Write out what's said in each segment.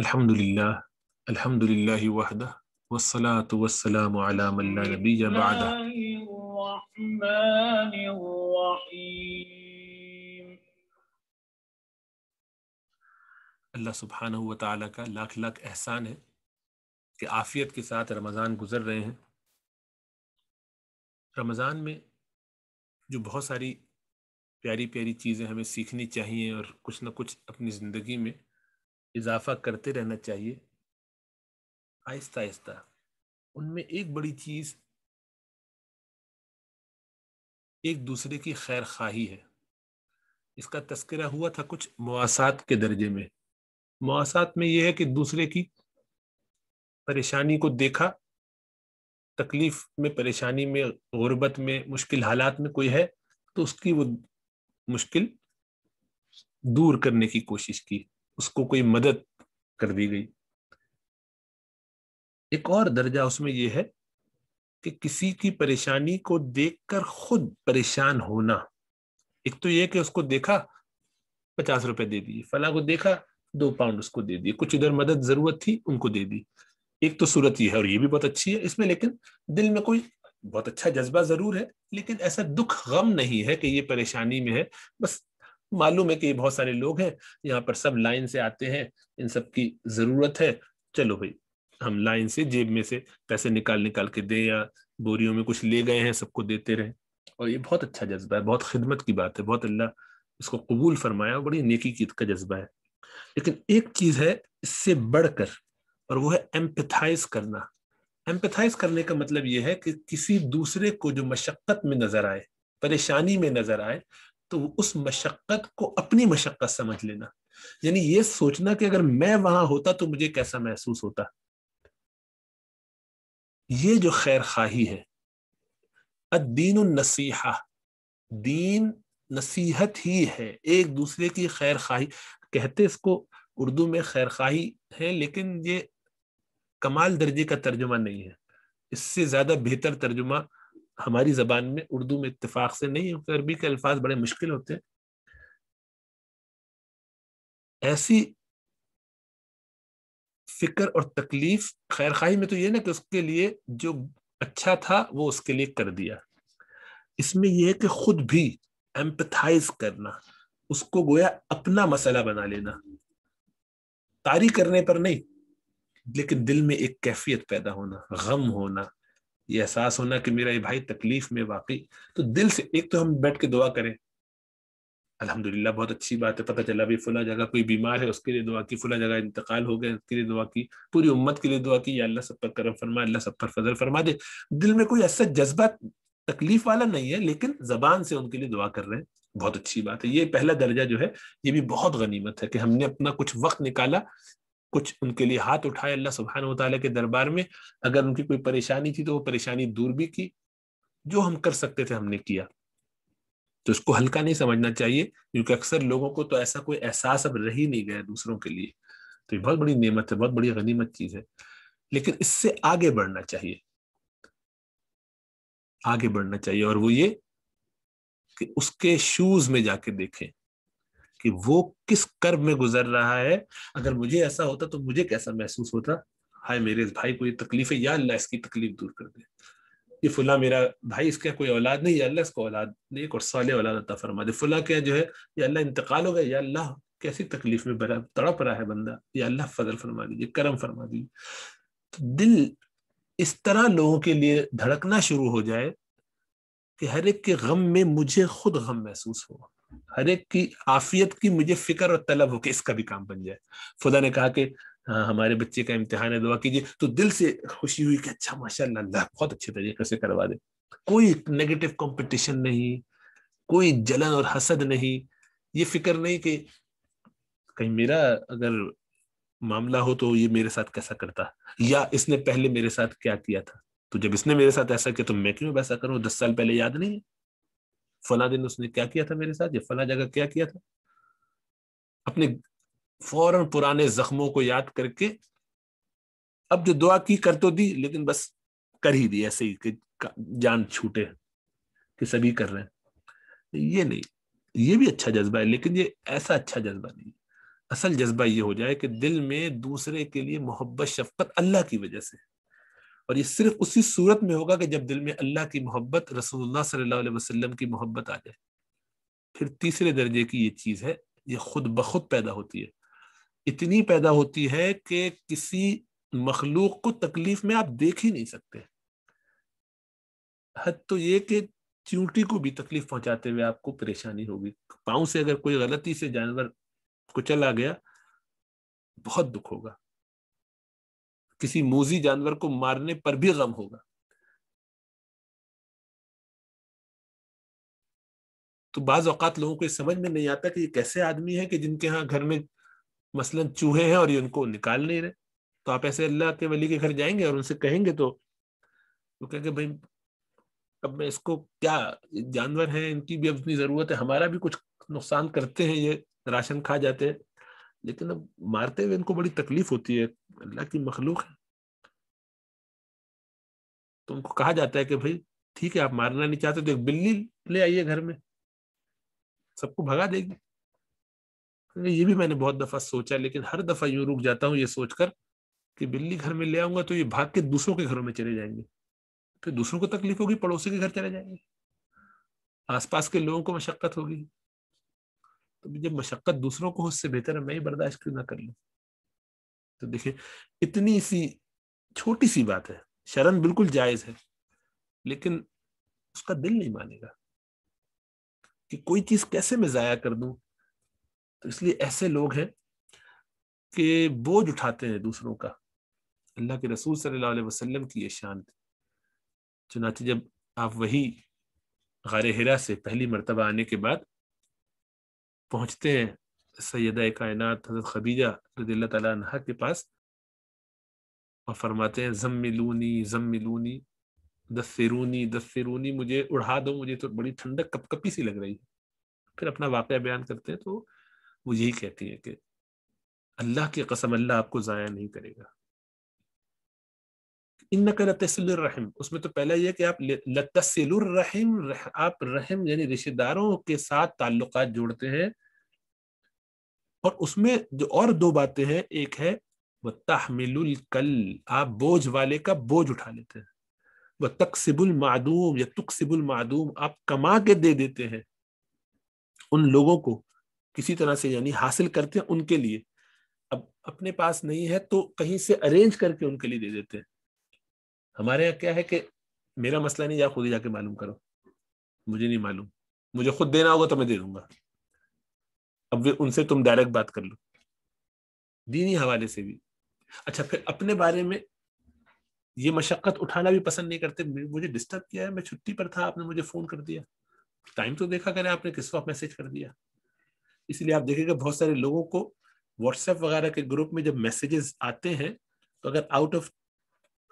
الحمد لله الحمد لله وحده والصلاة والسلام على من لا نبي بعده الرحمن الرحيم अल्लाह सुबहान वाली का लाख लाख एहसान है कि आफ़ियत के साथ रमज़ान गुज़र रहे हैं रमज़ान में जो बहुत सारी प्यारी प्यारी चीज़ें हमें सीखनी चाहिए और कुछ ना कुछ अपनी ज़िंदगी में इजाफा करते रहना चाहिए आहिस्ता आहिस्ता उनमें एक बड़ी चीज एक दूसरे की खैर खाही है इसका तस्करा हुआ था कुछ मवासात के दर्जे में मवासात में यह है कि दूसरे की परेशानी को देखा तकलीफ में परेशानी में गुर्बत में मुश्किल हालात में कोई है तो उसकी वो मुश्किल दूर करने की कोशिश की उसको कोई मदद कर दी गई एक और दर्जा उसमें यह है कि किसी की परेशानी को देखकर खुद परेशान होना एक तो यह कि उसको देखा पचास रुपए दे दिए फला को देखा दो पाउंड उसको दे दिए कुछ इधर मदद जरूरत थी उनको दे दी एक तो सूरत यह है और ये भी बहुत अच्छी है इसमें लेकिन दिल में कोई बहुत अच्छा जज्बा जरूर है लेकिन ऐसा दुख गम नहीं है कि ये परेशानी में है बस मालूम है कि ये बहुत सारे लोग हैं यहाँ पर सब लाइन से आते हैं इन सब की जरूरत है चलो भाई हम लाइन से जेब में से पैसे निकाल निकाल के दें या बोरियों में कुछ ले गए हैं सबको देते रहे और ये बहुत अच्छा जज्बा है बहुत खिदमत की बात है बहुत अल्लाह इसको कबूल फरमाया बड़ी नेकी की का जज्बा है लेकिन एक चीज है इससे बढ़कर और वो है एम्पथाइज करना एम्पथाइज करने का मतलब ये है कि किसी दूसरे को जो मशक्क़त में नजर आए परेशानी में नजर आए तो उस मशक्क़त को अपनी मशक्क़त समझ लेना यानी ये सोचना कि अगर मैं वहां होता तो मुझे कैसा महसूस होता ये जो खैर खाही है अदीन नसीहा दीन नसीहत ही है एक दूसरे की खैर खाही कहते इसको उर्दू में खैर खाही है लेकिन ये कमाल दर्जे का तर्जुमा नहीं है इससे ज्यादा बेहतर तर्जुमा हमारी जबान में उर्दू में इतफाक से नहीं होते अरबी के अल्फाज बड़े मुश्किल होते हैं ऐसी फिक्र और तकलीफ खैर खाई में तो ये ना कि उसके लिए जो अच्छा था वो उसके लिए कर दिया इसमें यह है कि खुद भी एम्पथाइज करना उसको गोया अपना मसला बना लेना तारी करने पर नहीं लेकिन दिल में एक कैफियत पैदा होना गम होना ये एहसास होना कि मेरा ये भाई तकलीफ में वाकई तो दिल से एक तो हम बैठ के दुआ करें अल्हम्दुलिल्लाह बहुत अच्छी बात है पता चला भाई फुला जगह कोई बीमार है उसके लिए दुआ की फुला जगह इंतकाल हो गया उसके लिए दुआ की पूरी उम्मत के लिए दुआ की अल्लाह सब पर करम फरमा अल्लाह सब पर फजल फरमा दे दिल में कोई ऐसा जज्बा तकलीफ वाला नहीं है लेकिन जबान से उनके लिए दुआ कर रहे हैं बहुत अच्छी बात है ये पहला दर्जा जो है ये भी बहुत गनीमत है कि हमने अपना कुछ वक्त निकाला कुछ उनके लिए हाथ उठाए अल्लाह सुबहान तला के दरबार में अगर उनकी कोई परेशानी थी तो वो परेशानी दूर भी की जो हम कर सकते थे हमने किया तो इसको हल्का नहीं समझना चाहिए क्योंकि अक्सर लोगों को तो ऐसा कोई एहसास अब ही नहीं गया दूसरों के लिए तो ये बहुत बड़ी नेमत है बहुत बड़ी गनीमत चीज है लेकिन इससे आगे बढ़ना चाहिए आगे बढ़ना चाहिए और वो ये कि उसके शूज में जाके देखें कि वो किस कर्म में गुजर रहा है अगर मुझे ऐसा होता तो मुझे कैसा महसूस होता हाय मेरे इस भाई को ये तकलीफ है या अल्लाह इसकी तकलीफ दूर कर दे ये फुला मेरा भाई इसका कोई औलाद नहीं या अल्लाह इसको औलाद एक और साले औलाद अता फरमा दे फुला क्या जो है या अल्लाह इंतकाल हो गया या अल्लाह कैसी तकलीफ में बड़ा तड़प रहा है बंदा या अल्लाह फजल फरमा दीजिए करम फरमा दीजिए तो दिल इस तरह लोगों के लिए धड़कना शुरू हो जाए कि हर एक के गम में मुझे खुद गम महसूस हो हर एक की आफियत की मुझे फिक्र और तलब हो कि इसका भी काम बन जाए खुदा ने कहा कि हाँ हमारे बच्चे का इम्तिहान है दुआ कीजिए तो दिल से खुशी हुई कि अच्छा माशा बहुत अच्छे तरीके से करवा दे कोई नेगेटिव कंपटीशन नहीं कोई जलन और हसद नहीं ये फिक्र नहीं कि कहीं मेरा अगर मामला हो तो ये मेरे साथ कैसा करता या इसने पहले मेरे साथ क्या किया था तो जब इसने मेरे साथ ऐसा किया तो मैं क्यों वैसा करूं दस साल पहले याद नहीं फला दिन उसने क्या किया था मेरे साथ या फला जगह क्या किया था अपने फौरन पुराने जख्मों को याद करके अब जो दुआ की कर तो दी लेकिन बस कर ही दी ऐसे ही कि जान छूटे कि सभी कर रहे हैं ये नहीं ये भी अच्छा जज्बा है लेकिन ये ऐसा अच्छा जज्बा नहीं असल जज्बा ये हो जाए कि दिल में दूसरे के लिए मोहब्बत शफकत अल्लाह की वजह से और ये सिर्फ उसी सूरत में होगा कि जब दिल में अल्लाह की मोहब्बत रसूलुल्लाह सल्लल्लाहु अलैहि वसल्लम की मोहब्बत आ जाए फिर तीसरे दर्जे की ये चीज़ है ये खुद ब खुद पैदा होती है इतनी पैदा होती है कि किसी मखलूक को तकलीफ में आप देख ही नहीं सकते हद तो ये कि चींटी को भी तकलीफ पहुंचाते हुए आपको परेशानी होगी पाँव से अगर कोई गलती से जानवर कुचल आ गया बहुत दुख होगा किसी मोजी जानवर को मारने पर भी गम होगा तो बाज औकात लोगों को समझ में नहीं आता कि ये कैसे आदमी है कि जिनके यहाँ घर में मसलन चूहे हैं और ये उनको निकाल नहीं रहे तो आप ऐसे अल्लाह के वली के घर जाएंगे और उनसे कहेंगे तो तो कहेंगे भाई अब मैं इसको क्या जानवर है इनकी भी अपनी ज़रूरत है हमारा भी कुछ नुकसान करते हैं ये राशन खा जाते हैं लेकिन अब मारते हुए इनको बड़ी तकलीफ होती है अल्लाह की मखलूक है तो उनको कहा जाता है कि भाई ठीक है आप मारना नहीं चाहते तो एक बिल्ली ले आइए घर में सबको भगा देगी ये भी मैंने बहुत दफा सोचा लेकिन हर दफा यूं रुक जाता हूँ ये सोचकर कि बिल्ली घर में ले आऊंगा तो ये भाग के दूसरों के घरों में चले जाएंगे फिर तो दूसरों को तकलीफ होगी पड़ोसी के घर चले जाएंगे आसपास के लोगों को मशक्कत होगी तो जब मशक्क़त दूसरों को उससे बेहतर है मैं ही बर्दाश्त क्यों ना कर लूँ तो देखिए इतनी सी छोटी सी बात है शरण बिल्कुल जायज़ है लेकिन उसका दिल नहीं मानेगा कि कोई चीज़ कैसे मैं ज़ाया कर दू तो इसलिए ऐसे लोग हैं कि बोझ उठाते हैं दूसरों का अल्लाह के रसूल सल्लल्लाहु अलैहि वसल्लम की ये शान थी चुनाचे जब आप वही गार हिरा से पहली मरतबा आने के बाद पहुंचते हैं सैद कायनत हजरत खबीजा रदील्ला तह के पास और फरमाते हैं जम मिलूनी जम मिलूनी दस दस्सिरूनी मुझे उड़ा दो मुझे तो बड़ी ठंडक कपकपी सी लग रही है फिर अपना वाक़ बयान करते हैं तो वो यही कहती है कि अल्लाह की कसम अल्लाह आपको ज़ाया नहीं करेगा इन उसमें तो पहला ये कि आप लतसलरहम रह, आप रहम यानी रिश्तेदारों के साथ ताल्लुक जोड़ते हैं और उसमें जो और दो बातें हैं एक है वह तहमिल कल आप बोझ वाले का बोझ उठा लेते हैं वह तकसिबुल मादूम या तुकसिबुल मादूम आप कमा के दे देते हैं उन लोगों को किसी तरह से यानी हासिल करते हैं उनके लिए अब अपने पास नहीं है तो कहीं से अरेंज करके उनके लिए दे देते हैं हमारे यहाँ क्या है कि मेरा मसला नहीं या खुद ही जाके मालूम करो मुझे नहीं मालूम मुझे खुद देना होगा तो मैं दे दूंगा अब वे उनसे तुम डायरेक्ट बात कर लो दीनी हवाले से भी अच्छा फिर अपने बारे में ये मशक्क़त उठाना भी पसंद नहीं करते मुझे डिस्टर्ब किया है मैं छुट्टी पर था आपने मुझे फ़ोन कर दिया टाइम तो देखा करें आपने किस वक्त मैसेज कर दिया इसलिए आप देखेंगे बहुत सारे लोगों को व्हाट्सएप वगैरह के ग्रुप में जब मैसेजेस आते हैं तो अगर आउट ऑफ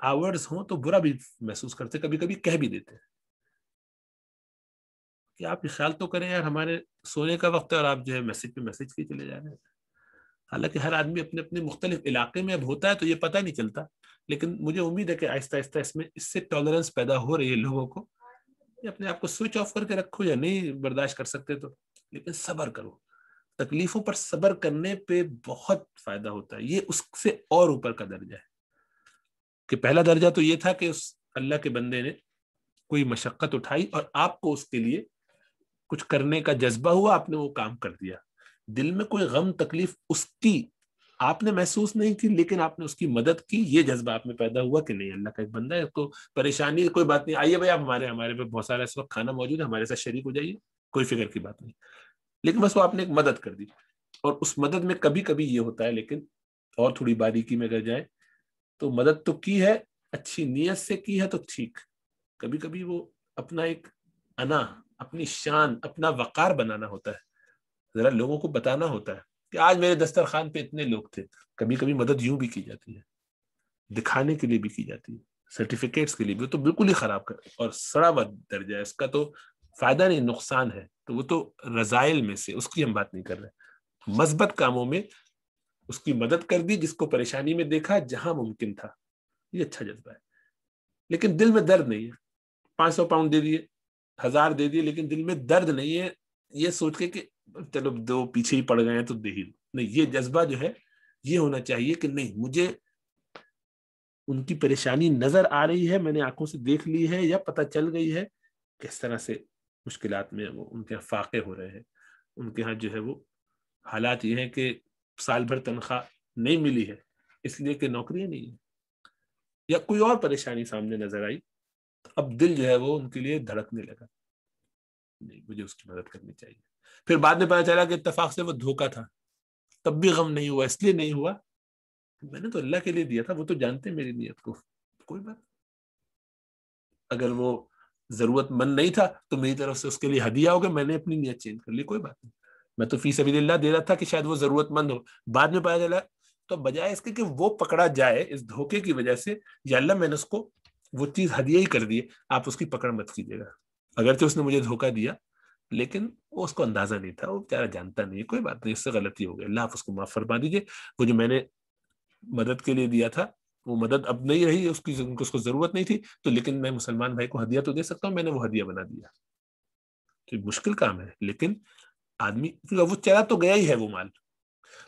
आवर्स हो तो बुरा भी महसूस करते कभी कभी कह भी देते कि आप ये ख्याल तो करें यार हमारे सोने का वक्त है और आप जो है मैसेज पे मैसेज किए चले जा रहे हैं हालांकि हर आदमी अपने अपने मुख्तलिफ इलाके में अब होता है तो ये पता नहीं चलता लेकिन मुझे उम्मीद है कि आहिस्ता आहिस्ता इसमें इससे टॉलरेंस पैदा हो रही है लोगों को अपने आप को स्विच ऑफ करके रखो या नहीं बर्दाश्त कर सकते तो लेकिन सबर करो तकलीफों पर सबर करने पे बहुत फायदा होता है ये उससे और ऊपर का दर्जा है कि पहला दर्जा तो ये था कि उस अल्लाह के बंदे ने कोई मशक्क़त उठाई और आपको उसके लिए कुछ करने का जज्बा हुआ आपने वो काम कर दिया दिल में कोई गम तकलीफ उसकी आपने महसूस नहीं की लेकिन आपने उसकी मदद की ये जज्बा आप में पैदा हुआ कि नहीं अल्लाह का एक बंदा है इसको परेशानी कोई बात नहीं आइए भाई आप हमारे हमारे पे बहुत सारा इस वक्त खाना मौजूद है हमारे साथ शरीक हो जाइए कोई फिक्र की बात नहीं लेकिन बस वो आपने एक मदद कर दी और उस मदद में कभी कभी ये होता है लेकिन और थोड़ी बारीकी में अगर जाए तो मदद तो की है अच्छी नीयत से की है तो ठीक कभी कभी वो अपना एक अना अपनी शान अपना वकार बनाना होता है जरा लोगों को बताना होता है कि आज मेरे दस्तरखान पे इतने लोग थे कभी कभी मदद यूं भी की जाती है दिखाने के लिए भी की जाती है सर्टिफिकेट्स के लिए भी तो बिल्कुल ही खराब कर और व दर्जा है इसका तो फायदा नहीं नुकसान है तो वो तो रजाइल में से उसकी हम बात नहीं कर रहे मजबत कामों में उसकी मदद कर दी जिसको परेशानी में देखा जहां मुमकिन था ये अच्छा जज्बा है लेकिन दिल में दर्द नहीं है पांच सौ पाउंड दे दिए हजार दे दिए लेकिन दिल में दर्द नहीं है ये सोच के कि चलो दो पीछे ही पड़ गए हैं तो दे ही नहीं ये जज्बा जो है ये होना चाहिए कि नहीं मुझे उनकी परेशानी नजर आ रही है मैंने आंखों से देख ली है या पता चल गई है किस तरह से मुश्किल में वो उनके यहाँ फाके हो रहे हैं उनके यहाँ जो है वो हालात ये हैं कि साल भर तनख्वाह नहीं मिली है इसलिए कि नौकरियां नहीं है या कोई और परेशानी सामने नजर आई तो अब दिल जो है वो उनके लिए धड़कने लगा नहीं मुझे उसकी मदद करनी चाहिए फिर बाद में पता चला कि इतफाक से वो धोखा था तब भी गम नहीं हुआ इसलिए नहीं हुआ मैंने तो अल्लाह के लिए दिया था वो तो जानते मेरी नीयत को कोई बात अगर वो जरूरतमंद नहीं था तो मेरी तरफ से उसके लिए हदिया हो गया मैंने अपनी नीयत चेंज कर ली कोई बात नहीं मैं तो फीस अभी दे रहा था कि शायद वो जरूरतमंद हो बाद में पाया चला तो बजाय इसके कि वो पकड़ा जाए इस धोखे की वजह से या अल्लाह मैंने उसको वो चीज हदिया ही कर दी आप उसकी पकड़ मत कीजिएगा अगर तो उसने मुझे धोखा दिया लेकिन वो उसको अंदाजा नहीं था वो बेचारा जानता नहीं है कोई बात नहीं इससे गलती हो गई अल्लाह आप उसको माफ फरमा दीजिए वो जो मैंने मदद के लिए दिया था वो मदद अब नहीं रही उसकी उसको जरूरत नहीं थी तो लेकिन मैं मुसलमान भाई को हदिया तो दे सकता हूँ मैंने वो हदिया बना दिया तो मुश्किल काम है लेकिन आदमी क्योंकि वो चला तो गया ही है वो माल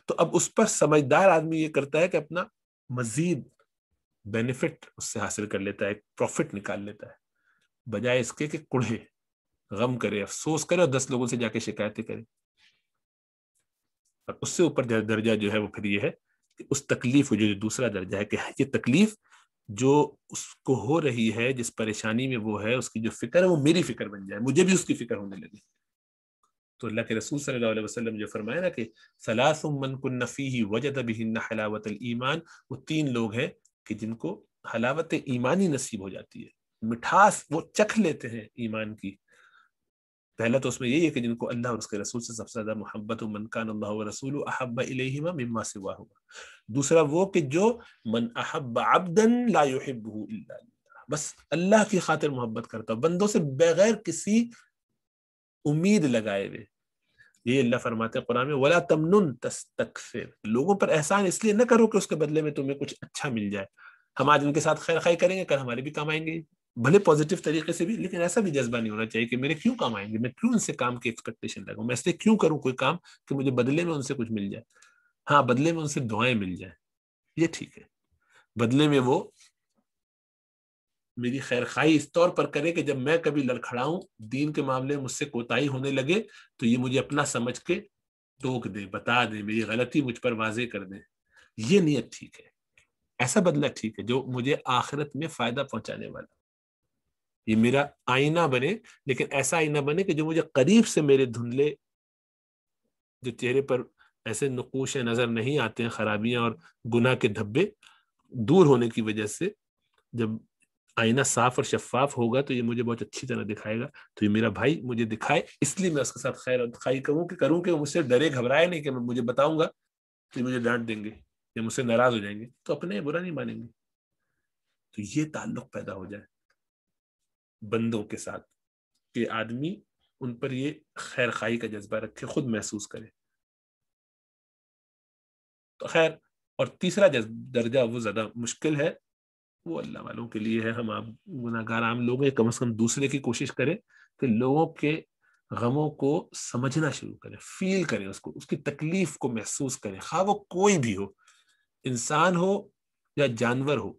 तो अब उस पर समझदार आदमी ये करता है कि अपना मजीद बेनिफिट उससे हासिल कर लेता है प्रॉफिट निकाल लेता है बजाय इसके कि कुड़े गम करे अफसोस करे और दस लोगों से जाके शिकायतें करे और उससे ऊपर दर्जा जो है वो फिर ये है कि उस तकलीफ जो दूसरा दर्जा है कि हाँ, ये तकलीफ जो उसको हो रही है जिस परेशानी में वो है उसकी जो फिक्र है वो मेरी फिक्र बन जाए मुझे भी उसकी फिक्र होने लगी तो अल्लाह के रसूल सल्लल्लाहु अलैहि वसल्लम जो फरमाया ना कि सलासमन कन्नफ़ी ही वजद बिहन्ना हलावत ईमान वो तीन लोग हैं कि जिनको हलावत ईमानी नसीब हो जाती है मिठास वो चख लेते हैं ईमान की पहला तो उसमें यही है कि जिनको अल्लाह और उसके रसूल से सबसे ज़्यादा मोहब्बत मनकान अल्लाह रसूल अहब इलेहिमा मिम्मा से वाह हुआ दूसरा वो कि जो मन अहब अबदन लाब बस अल्लाह की खातिर मोहब्बत करता बंदों से बगैर किसी उम्मीद लगाए हुए ये अल्लाह फरमाते कुरान में वला तमनुन तस्तकफिर लोगों पर एहसान इसलिए न करो कि उसके बदले में तुम्हें कुछ अच्छा मिल जाए हम आज उनके साथ खैर खाई करेंगे कल हमारे भी काम आएंगे भले पॉजिटिव तरीके से भी लेकिन ऐसा भी जज्बा नहीं होना चाहिए कि मेरे क्यों काम आएंगे मैं क्यों उनसे काम की एक्सपेक्टेशन लगाऊ मैं इसलिए क्यों करूं कोई काम कि मुझे बदले में उनसे कुछ मिल जाए हाँ बदले में उनसे दुआएं मिल जाए ये ठीक है बदले में वो मेरी खैर खाई इस तौर पर करे कि जब मैं कभी लड़खड़ाऊं दीन के मामले में मुझसे कोताही होने लगे तो ये मुझे अपना समझ के टोक दे बता दे मेरी गलती मुझ पर वाजे कर दे ये नीयत ठीक है ऐसा बदला ठीक है जो मुझे आखिरत में फायदा पहुंचाने वाला ये मेरा आईना बने लेकिन ऐसा आईना बने कि जो मुझे करीब से मेरे धुंधले जो चेहरे पर ऐसे नकोश नजर नहीं आते हैं खराबियां और गुना के धब्बे दूर होने की वजह से जब आईना साफ और शफाफ होगा तो ये मुझे बहुत अच्छी तरह दिखाएगा तो ये मेरा भाई मुझे दिखाए इसलिए मैं उसके साथ खैर खाई करूँ कि करूँ कि मुझसे डरे घबराए नहीं कि मैं मुझे बताऊंगा तो ये मुझे डांट देंगे या मुझसे नाराज हो जाएंगे तो अपने बुरा नहीं मानेंगे तो ये ताल्लुक पैदा हो जाए बंदों के साथ कि आदमी उन पर ये खैर खाई का जज्बा रखे खुद महसूस करे तो खैर और तीसरा दर्जा वो ज्यादा मुश्किल है वो अल्लाह वालों के लिए है हम आप गुनागार आम लोग हैं कम से कम दूसरे की कोशिश करें कि लोगों के गमों को समझना शुरू करें फील करें उसको उसकी तकलीफ को महसूस करें खा हाँ, वो कोई भी हो इंसान हो या जानवर हो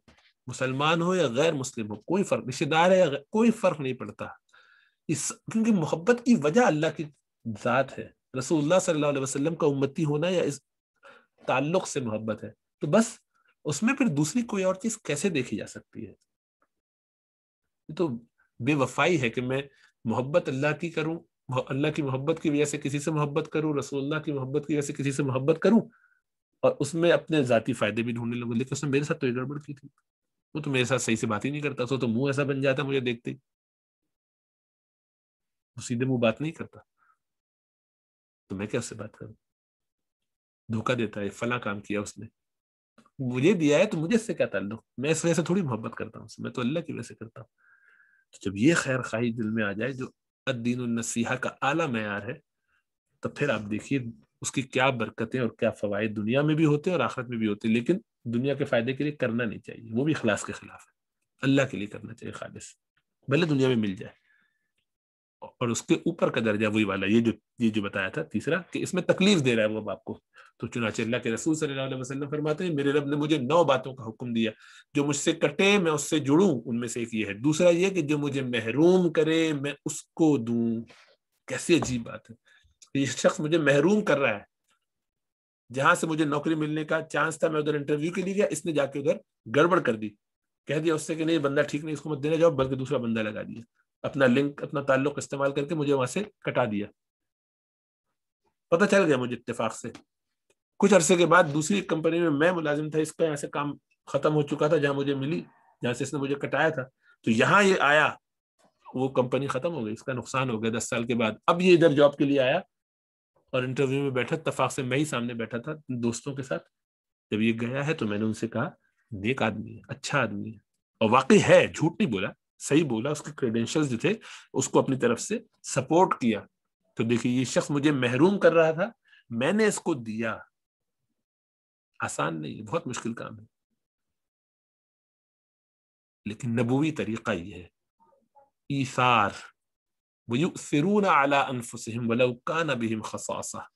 मुसलमान हो या गैर मुस्लिम हो कोई फर्क रिश्तेदार है या कोई फर्क नहीं पड़ता इस क्योंकि मोहब्बत की वजह अल्लाह की ज़ात है रसूलुल्लाह सल्लल्लाहु अलैहि वसल्लम का उम्मती होना या इस ताल्लुक से मोहब्बत है तो बस उसमें फिर दूसरी कोई और चीज कैसे देखी जा सकती है ये तो बेवफाई है कि मैं मोहब्बत अल्लाह की करूं अल्लाह की मोहब्बत की वजह से किसी से मोहब्बत करूं रसूलुल्लाह की मोहब्बत की वजह से किसी से मोहब्बत करूं और उसमें अपने जाती फायदे भी ढूंढने लगे लेकिन उसने मेरे साथ तो ये गड़बड़ की थी वो तो मेरे साथ सही से बात ही नहीं करता सो तो मुंह ऐसा बन जाता मुझे देखते ही सीधे मुंह बात नहीं करता तो मैं क्या उससे बात करूं धोखा देता है फला काम किया उसने मुझे दिया है तो मुझे इससे क्या ताल्लुक मैं इस वजह से थोड़ी मोहब्बत करता हूँ मैं तो अल्लाह की वजह से करता हूँ तो जब ये खैर खाही दिल में आ जाए जो अद्दीन नसीहा का आला मैार है तो फिर आप देखिए उसकी क्या बरकतें और क्या फ़वाद दुनिया में भी होते हैं और आखिरत में भी होते हैं लेकिन दुनिया के फ़ायदे के लिए करना नहीं चाहिए वो भी अखलास के खिलाफ है अल्लाह के लिए करना चाहिए खालिश भले दुनिया में मिल जाए और उसके ऊपर का दर्जा वही वाला ये जो ये जो बताया था तीसरा कि इसमें तकलीफ दे रहा है वो आपको तो चुनाच अल्लाह के रसूल सल्लल्लाहु अलैहि वसल्लम फरमाते हैं मेरे रब ने मुझे नौ बातों का हुक्म दिया जो मुझसे कटे मैं उससे जुड़ू उनमें से एक ये है दूसरा ये कि जो मुझे महरूम करे मैं उसको दू कैसी अजीब बात है ये शख्स मुझे महरूम कर रहा है जहां से मुझे नौकरी मिलने का चांस था मैं उधर इंटरव्यू के लिए गया इसने जाके उधर गड़बड़ कर दी कह दिया उससे कि नहीं बंदा ठीक नहीं इसको मत देना जाओ बल्कि दूसरा बंदा लगा दिया अपना लिंक अपना ताल्लुक इस्तेमाल करके मुझे वहां से कटा दिया पता चल गया मुझे इतफाक से कुछ अरसे के बाद दूसरी कंपनी में मैं मुलाजिम था इसका यहाँ से काम खत्म हो चुका था जहां मुझे मिली जहां से इसने मुझे कटाया था तो यहाँ ये आया वो कंपनी खत्म हो गई इसका नुकसान हो गया दस साल के बाद अब ये इधर जॉब के लिए आया और इंटरव्यू में बैठा तफाक से मैं ही सामने बैठा था दोस्तों के साथ जब ये गया है तो मैंने उनसे कहा नेक आदमी है अच्छा आदमी है और वाकई है झूठ नहीं बोला सही बोला उसके क्रेडेंशियल जो थे उसको अपनी तरफ से सपोर्ट किया तो देखिए ये शख्स मुझे महरूम कर रहा था मैंने इसको दिया आसान नहीं है बहुत मुश्किल काम है लेकिन नबूवी तरीका ये है ईसार बिहिम खसासा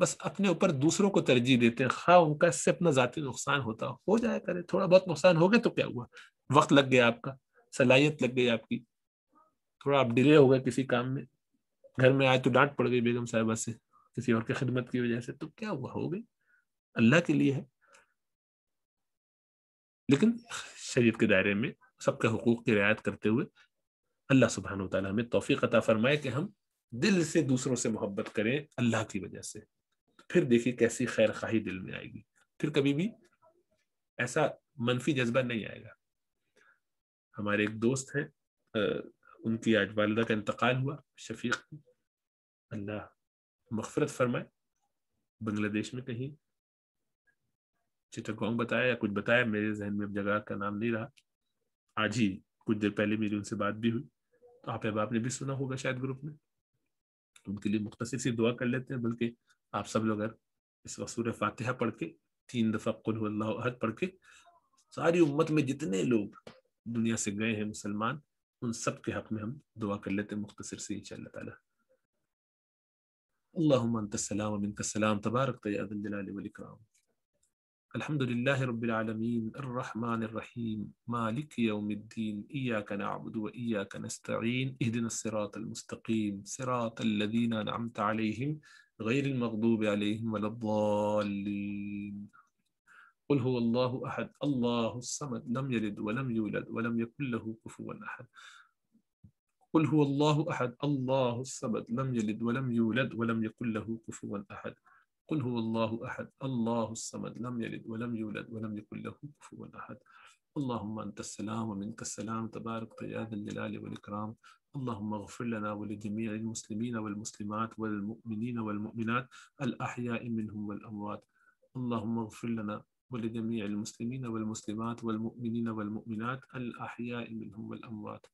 बस अपने ऊपर दूसरों को तरजीह देते हैं खा हाँ, उनका इससे अपना ज़ाती नुकसान होता हो जाए करे थोड़ा बहुत नुकसान हो गया तो क्या हुआ वक्त लग गया आपका सलाहियत लग गई आपकी थोड़ा आप डिले हो गए किसी काम में घर में आए तो डांट पड़ गई बेगम साहिबा से किसी और की खिदमत की वजह से तो क्या हुआ हो गई अल्लाह के लिए है लेकिन शरीयत के दायरे में सबके हकूक़ की रियायत करते हुए अल्लाह सुबहान तला हमें तोफ़ी अता फरमाए कि हम दिल से दूसरों से मोहब्बत करें अल्लाह की वजह से फिर देखिए कैसी खैर खाही दिल में आएगी फिर कभी भी ऐसा मनफी जज्बा नहीं आएगा हमारे एक दोस्त हैं उनकी आज वालदा का इंतकाल हुआ शफीक अल्लाह मफफरत फरमाए बांग्लादेश में कहीं चिटागोंग बताया या कुछ बताया मेरे जहन में जगह का नाम नहीं रहा आज ही कुछ देर पहले मेरी उनसे बात भी हुई तो आप अहबाब ने भी सुना होगा शायद ग्रुप में उनके लिए मुख्तर सी दुआ कर लेते हैं बल्कि आप सब लोग अगर इस वसूर फातह पढ़ के तीन दफ़ा कुल्ला पढ़ के सारी उम्मत में जितने लोग دنیا سے گئے ہیں مسلمان ان سب کے حق میں ہم دعا کر لیتے ہیں مختصر سے انشاءاللہ تعالی اللهم أنت السلام ومنك السلام تبارك يا طيب ذا الجلال والإكرام الحمد لله رب العالمين الرحمن الرحيم مالك يوم الدين إياك نعبد وإياك نستعين اهدنا الصراط المستقيم صراط الذين أنعمت عليهم غير المغضوب عليهم ولا الضالين قل هو الله أحد الله الصمد لم يلد ولم يولد ولم يكن له كفوا أحد قل هو الله أحد الله الصمد لم يلد ولم يولد ولم يكن له كفوا أحد قل هو الله أحد الله الصمد لم يلد ولم يولد ولم يكن له كفوا أحد اللهم أنت السلام ومنك السلام تبارك يا ذا الجلال والإكرام اللهم اغفر لنا ولجميع المسلمين والمسلمات والمؤمنين والمؤمنات الأحياء منهم والأموات اللهم اغفر لنا ولجميع المسلمين والمسلمات والمؤمنين والمؤمنات الأحياء منهم والأموات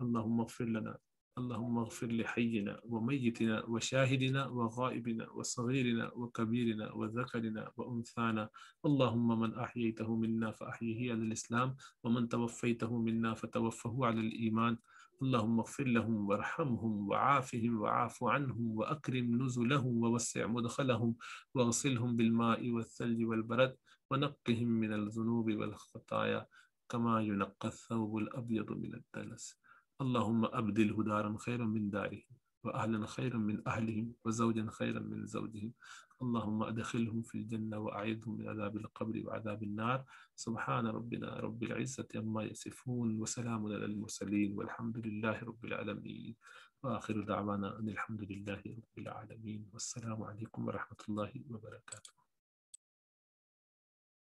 اللهم اغفر لنا اللهم اغفر لحينا وميتنا وشاهدنا وغائبنا وصغيرنا وكبيرنا وذكرنا وأنثانا اللهم من أحييته منا فأحيه على الإسلام ومن توفيته منا فتوفه على الإيمان اللهم اغفر لهم وارحمهم وعافهم وعاف عنهم وأكرم نزلهم ووسع مدخلهم واغسلهم بالماء والثلج والبرد ونقهم من الذنوب والخطايا كما ينقى الثوب الأبيض من الدنس اللهم أبدله دارا خيرا من دارهم وأهلا خيرا من أهلهم وزوجا خيرا من زوجهم اللهم أدخلهم في الجنة وأعيدهم من عذاب القبر وعذاب النار سبحان ربنا رب العزة أما يصفون وسلام على المرسلين والحمد لله رب العالمين وآخر دعوانا أن الحمد لله رب العالمين والسلام عليكم ورحمة الله وبركاته